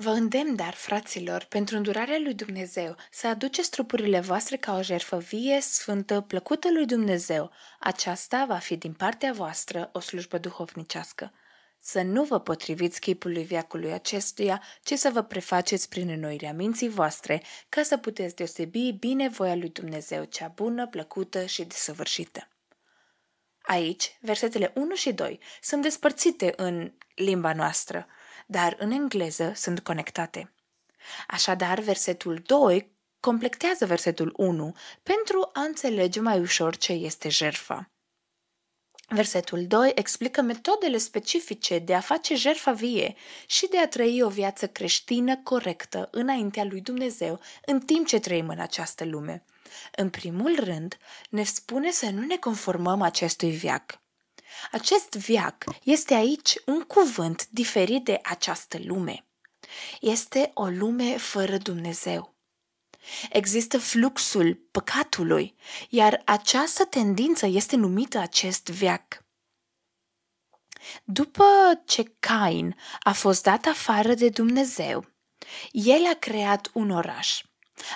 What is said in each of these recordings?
Vă îndemn, dar, fraților, pentru îndurarea lui Dumnezeu, să aduceți trupurile voastre ca o jertfă vie, sfântă, plăcută lui Dumnezeu. Aceasta va fi din partea voastră o slujbă duhovnicească. Să nu vă potriviți chipului viacului acestuia, ci să vă prefaceți prin înnoirea minții voastre, ca să puteți deosebi bine voia lui Dumnezeu cea bună, plăcută și desăvârșită. Aici, versetele 1 și 2 sunt despărțite în limba noastră – dar în engleză sunt conectate. Așadar, versetul 2 completează versetul 1 pentru a înțelege mai ușor ce este jerfa. Versetul 2 explică metodele specifice de a face jerfa vie și de a trăi o viață creștină corectă înaintea lui Dumnezeu în timp ce trăim în această lume. În primul rând, ne spune să nu ne conformăm acestui viac. Acest viac este aici un cuvânt diferit de această lume. Este o lume fără Dumnezeu. Există fluxul păcatului, iar această tendință este numită acest viac. După ce Cain a fost dat afară de Dumnezeu, el a creat un oraș.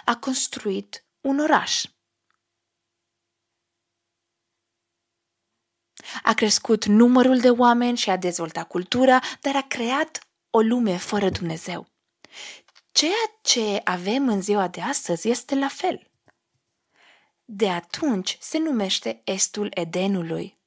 A construit un oraș. A crescut numărul de oameni și a dezvoltat cultura, dar a creat o lume fără Dumnezeu. Ceea ce avem în ziua de astăzi este la fel. De atunci se numește Estul Edenului.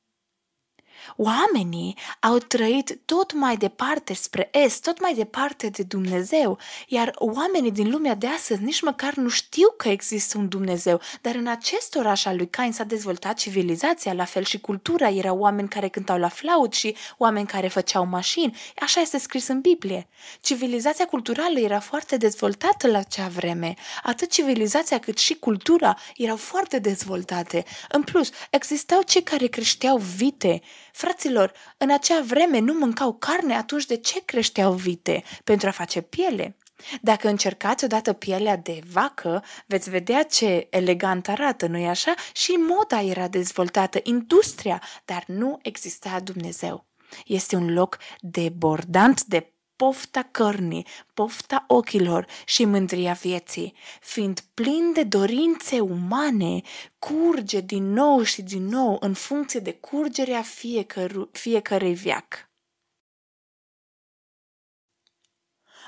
Oamenii au trăit tot mai departe spre est, tot mai departe de Dumnezeu, iar oamenii din lumea de astăzi nici măcar nu știu că există un Dumnezeu, dar în acest oraș al lui Cain s-a dezvoltat civilizația, la fel și cultura, erau oameni care cântau la flaut și oameni care făceau mașini, așa este scris în Biblie. Civilizația culturală era foarte dezvoltată la acea vreme, atât civilizația cât și cultura erau foarte dezvoltate. În plus, existau cei care creșteau vite, Fraților, în acea vreme nu mâncau carne, atunci de ce creșteau vite? Pentru a face piele. Dacă încercați odată pielea de vacă, veți vedea ce elegant arată, nu-i așa? Și moda era dezvoltată, industria, dar nu exista Dumnezeu. Este un loc debordant de pofta cărnii, pofta ochilor și mândria vieții, fiind plin de dorințe umane, curge din nou și din nou în funcție de curgerea fiecăru- fiecărei viac.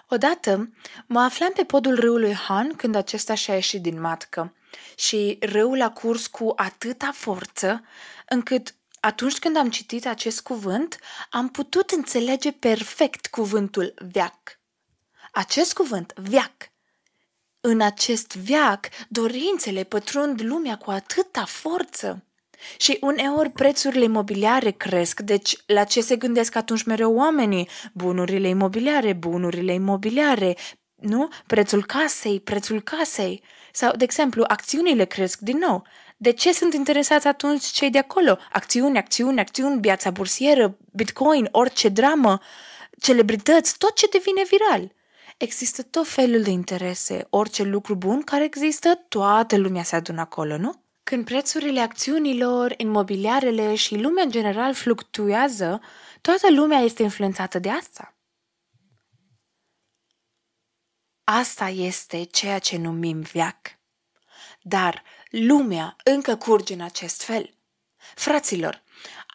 Odată mă aflam pe podul râului Han când acesta și-a ieșit din matcă și râul a curs cu atâta forță încât atunci când am citit acest cuvânt, am putut înțelege perfect cuvântul veac. Acest cuvânt, veac, în acest veac, dorințele pătrund lumea cu atâta forță. Și uneori prețurile imobiliare cresc, deci la ce se gândesc atunci mereu oamenii? Bunurile imobiliare, bunurile imobiliare, nu? Prețul casei, prețul casei. Sau, de exemplu, acțiunile cresc din nou de ce sunt interesați atunci cei de acolo? Acțiuni, acțiuni, acțiuni, viața bursieră, bitcoin, orice dramă, celebrități, tot ce devine viral. Există tot felul de interese, orice lucru bun care există, toată lumea se adună acolo, nu? Când prețurile acțiunilor, imobiliarele și lumea în general fluctuează, toată lumea este influențată de asta. Asta este ceea ce numim viac. Dar Lumea încă curge în acest fel. Fraților,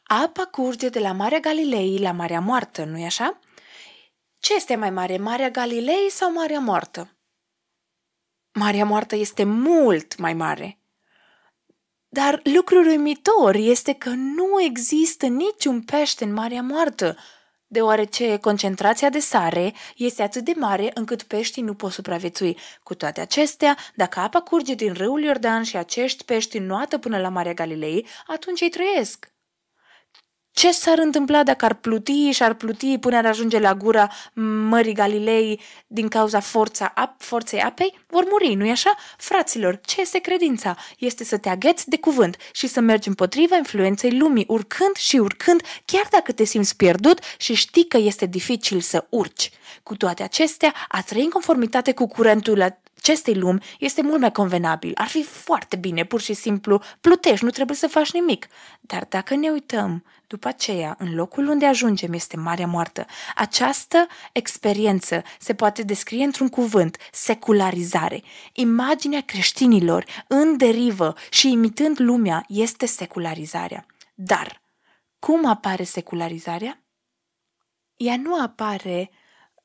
apa curge de la Marea Galilei la Marea Moartă, nu-i așa? Ce este mai mare, Marea Galilei sau Marea Moartă? Marea Moartă este mult mai mare. Dar lucrul uimitor este că nu există niciun pește în Marea Moartă, deoarece concentrația de sare este atât de mare încât peștii nu pot supraviețui. Cu toate acestea, dacă apa curge din râul Iordan și acești pești noată până la Marea Galilei, atunci ei trăiesc. Ce s-ar întâmpla dacă ar pluti și ar pluti până ar ajunge la gura Mării Galilei din cauza forța ap- forței apei? Vor muri, nu-i așa? Fraților, ce este credința? Este să te agheți de cuvânt și să mergi împotriva influenței lumii, urcând și urcând, chiar dacă te simți pierdut și știi că este dificil să urci. Cu toate acestea, a trăi în conformitate cu curentul acestei lumi este mult mai convenabil. Ar fi foarte bine, pur și simplu, plutești, nu trebuie să faci nimic. Dar dacă ne uităm după aceea, în locul unde ajungem este Marea Moartă. Această experiență se poate descrie într-un cuvânt, secularizare. Imaginea creștinilor în derivă și imitând lumea este secularizarea. Dar cum apare secularizarea? Ea nu apare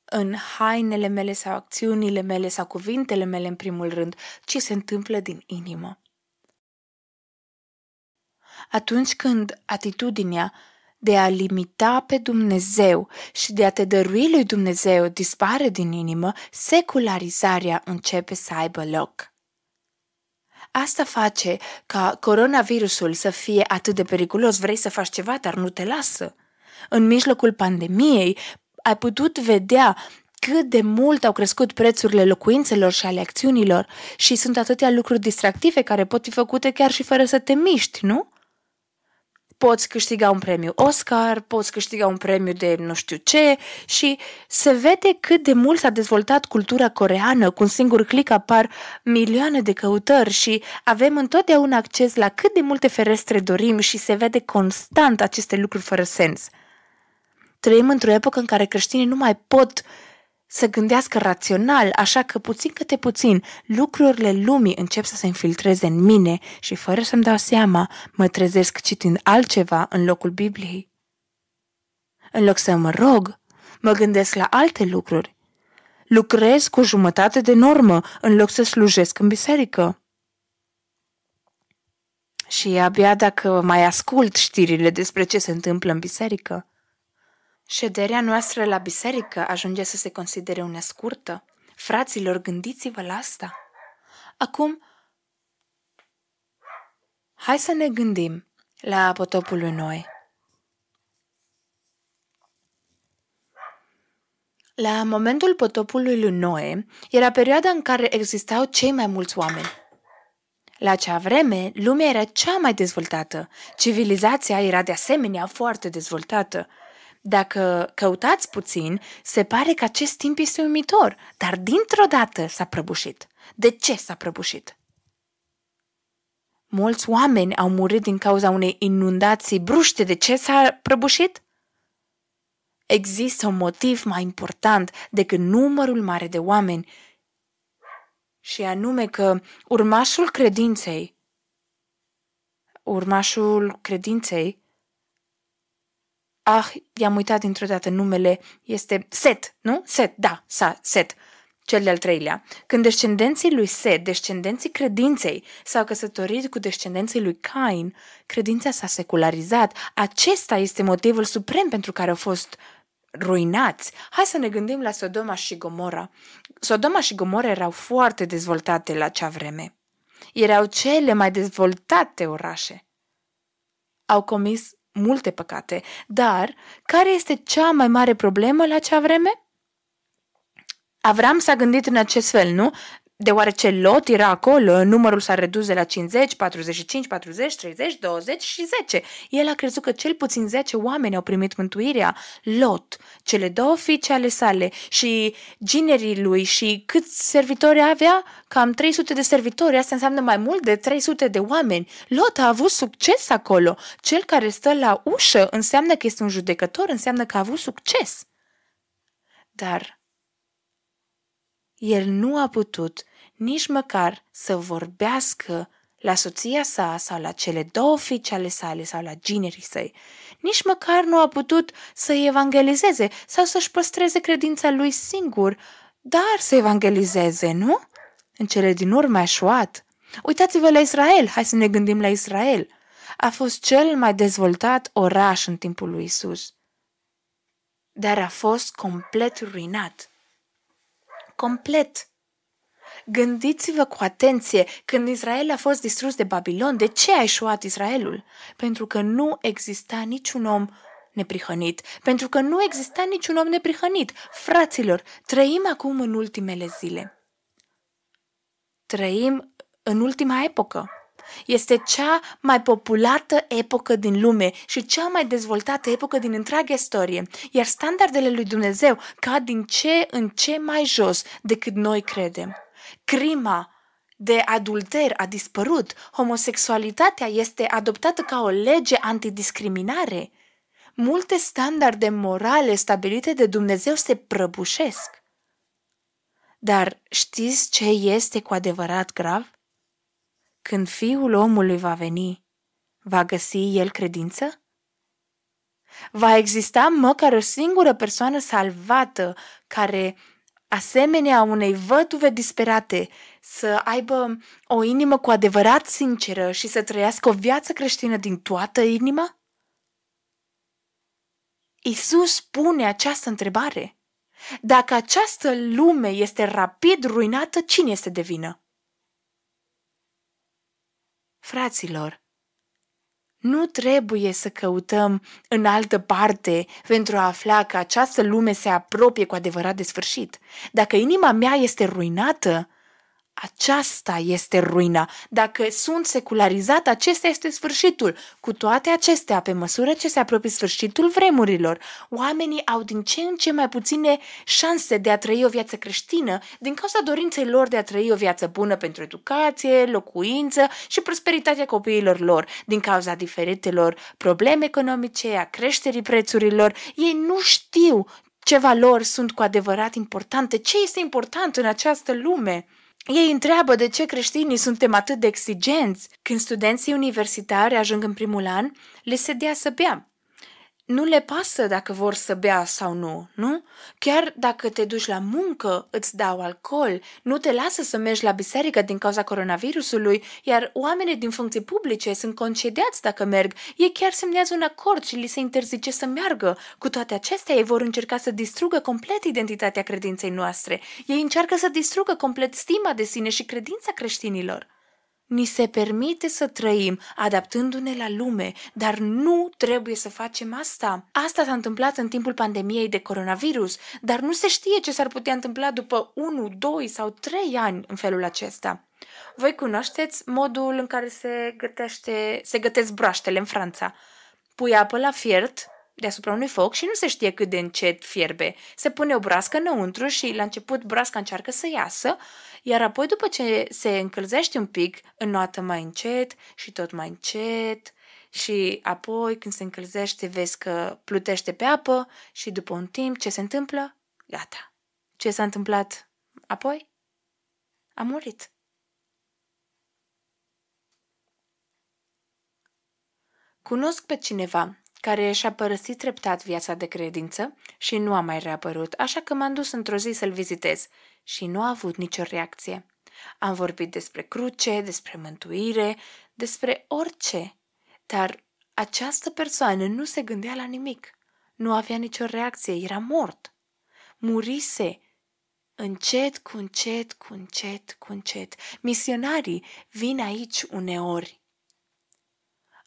în hainele mele sau acțiunile mele sau cuvintele mele în primul rând, ci se întâmplă din inimă. Atunci când atitudinea de a limita pe Dumnezeu și de a te dărui lui Dumnezeu dispare din inimă, secularizarea începe să aibă loc. Asta face ca coronavirusul să fie atât de periculos. Vrei să faci ceva, dar nu te lasă. În mijlocul pandemiei, ai putut vedea cât de mult au crescut prețurile locuințelor și ale acțiunilor și sunt atâtea lucruri distractive care pot fi făcute chiar și fără să te miști, nu? Poți câștiga un premiu Oscar, poți câștiga un premiu de nu știu ce și se vede cât de mult s-a dezvoltat cultura coreană. Cu un singur click apar milioane de căutări și avem întotdeauna acces la cât de multe ferestre dorim și se vede constant aceste lucruri fără sens. Trăim într-o epocă în care creștinii nu mai pot să gândească rațional, așa că puțin câte puțin lucrurile lumii încep să se infiltreze în mine și fără să-mi dau seama, mă trezesc citind altceva în locul Bibliei. În loc să mă rog, mă gândesc la alte lucruri. Lucrez cu jumătate de normă în loc să slujesc în biserică. Și abia dacă mai ascult știrile despre ce se întâmplă în biserică. Șederea noastră la biserică ajunge să se considere una scurtă. Fraților, gândiți-vă la asta. Acum, hai să ne gândim la potopul lui Noe. La momentul potopului lui Noe era perioada în care existau cei mai mulți oameni. La acea vreme, lumea era cea mai dezvoltată. Civilizația era de asemenea foarte dezvoltată. Dacă căutați puțin, se pare că acest timp este uimitor, dar dintr-o dată s-a prăbușit. De ce s-a prăbușit? Mulți oameni au murit din cauza unei inundații bruște. De ce s-a prăbușit? Există un motiv mai important decât numărul mare de oameni, și anume că urmașul credinței, urmașul credinței Ah, i-am uitat dintr-o dată numele, este Set, nu? Set, da, sa, Set, cel de-al treilea. Când descendenții lui Set, descendenții credinței, s-au căsătorit cu descendenții lui Cain, credința s-a secularizat. Acesta este motivul suprem pentru care au fost ruinați. Hai să ne gândim la Sodoma și Gomora. Sodoma și Gomora erau foarte dezvoltate la acea vreme. Erau cele mai dezvoltate orașe. Au comis multe păcate, dar care este cea mai mare problemă la acea vreme? Avram s-a gândit în acest fel, nu? Deoarece Lot era acolo, numărul s-a redus de la 50, 45, 40, 30, 20 și 10. El a crezut că cel puțin 10 oameni au primit mântuirea. Lot, cele două fiice ale sale și ginerii lui și câți servitori avea? Cam 300 de servitori, asta înseamnă mai mult de 300 de oameni. Lot a avut succes acolo. Cel care stă la ușă înseamnă că este un judecător, înseamnă că a avut succes. Dar el nu a putut nici măcar să vorbească la soția sa sau la cele două fiice ale sale sau la ginerii săi. Nici măcar nu a putut să evangelizeze sau să-și păstreze credința lui singur, dar să evangelizeze, nu? În cele din urmă a șuat. Uitați-vă la Israel, hai să ne gândim la Israel. A fost cel mai dezvoltat oraș în timpul lui Isus, dar a fost complet ruinat complet. Gândiți-vă cu atenție, când Israel a fost distrus de Babilon, de ce a ieșuat Israelul? Pentru că nu exista niciun om neprihănit. Pentru că nu exista niciun om neprihănit. Fraților, trăim acum în ultimele zile. Trăim în ultima epocă este cea mai populată epocă din lume și cea mai dezvoltată epocă din întreaga istorie, iar standardele lui Dumnezeu cad din ce în ce mai jos decât noi credem. Crima de adulter a dispărut, homosexualitatea este adoptată ca o lege antidiscriminare. Multe standarde morale stabilite de Dumnezeu se prăbușesc. Dar știți ce este cu adevărat grav? Când fiul omului va veni, va găsi el credință? Va exista măcar o singură persoană salvată care, asemenea unei văduve disperate, să aibă o inimă cu adevărat sinceră și să trăiască o viață creștină din toată inima? Isus pune această întrebare. Dacă această lume este rapid ruinată, cine este de vină? Fraților, nu trebuie să căutăm în altă parte pentru a afla că această lume se apropie cu adevărat de sfârșit. Dacă inima mea este ruinată, aceasta este ruina. Dacă sunt secularizat, acesta este sfârșitul. Cu toate acestea, pe măsură ce se apropie sfârșitul vremurilor, oamenii au din ce în ce mai puține șanse de a trăi o viață creștină din cauza dorinței lor de a trăi o viață bună pentru educație, locuință și prosperitatea copiilor lor, din cauza diferitelor probleme economice, a creșterii prețurilor. Ei nu știu ce valori sunt cu adevărat importante, ce este important în această lume. Ei întreabă de ce creștinii suntem atât de exigenți. Când studenții universitari ajung în primul an, le se dea să bea nu le pasă dacă vor să bea sau nu, nu? Chiar dacă te duci la muncă, îți dau alcool, nu te lasă să mergi la biserică din cauza coronavirusului, iar oamenii din funcții publice sunt concediați dacă merg. Ei chiar semnează un acord și li se interzice să meargă. Cu toate acestea, ei vor încerca să distrugă complet identitatea credinței noastre. Ei încearcă să distrugă complet stima de sine și credința creștinilor. Ni se permite să trăim adaptându-ne la lume, dar nu trebuie să facem asta. Asta s-a întâmplat în timpul pandemiei de coronavirus, dar nu se știe ce s-ar putea întâmpla după 1, 2 sau 3 ani în felul acesta. Voi cunoașteți modul în care se, gătește, se gătesc broaștele în Franța. Pui apă la fiert, deasupra unui foc și nu se știe cât de încet fierbe. Se pune o broască înăuntru și la început broasca încearcă să iasă, iar apoi după ce se încălzește un pic, înoată mai încet și tot mai încet și apoi când se încălzește vezi că plutește pe apă și după un timp ce se întâmplă? Gata. Ce s-a întâmplat apoi? A murit. Cunosc pe cineva care și-a părăsit treptat viața de credință și nu a mai reapărut, așa că m-am dus într-o zi să-l vizitez și nu a avut nicio reacție. Am vorbit despre cruce, despre mântuire, despre orice, dar această persoană nu se gândea la nimic. Nu avea nicio reacție, era mort. Murise. Încet, cu încet, cu încet, cu încet. Misionarii vin aici uneori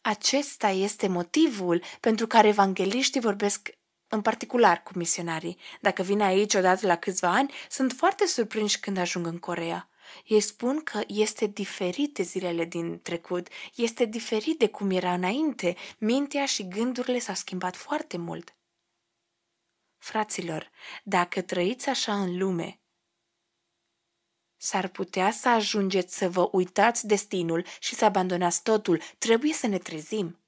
acesta este motivul pentru care evangeliștii vorbesc în particular cu misionarii. Dacă vin aici odată la câțiva ani, sunt foarte surprinși când ajung în Corea. Ei spun că este diferit de zilele din trecut, este diferit de cum era înainte, mintea și gândurile s-au schimbat foarte mult. Fraților, dacă trăiți așa în lume, S-ar putea să ajungeți să vă uitați destinul și să abandonați totul. Trebuie să ne trezim.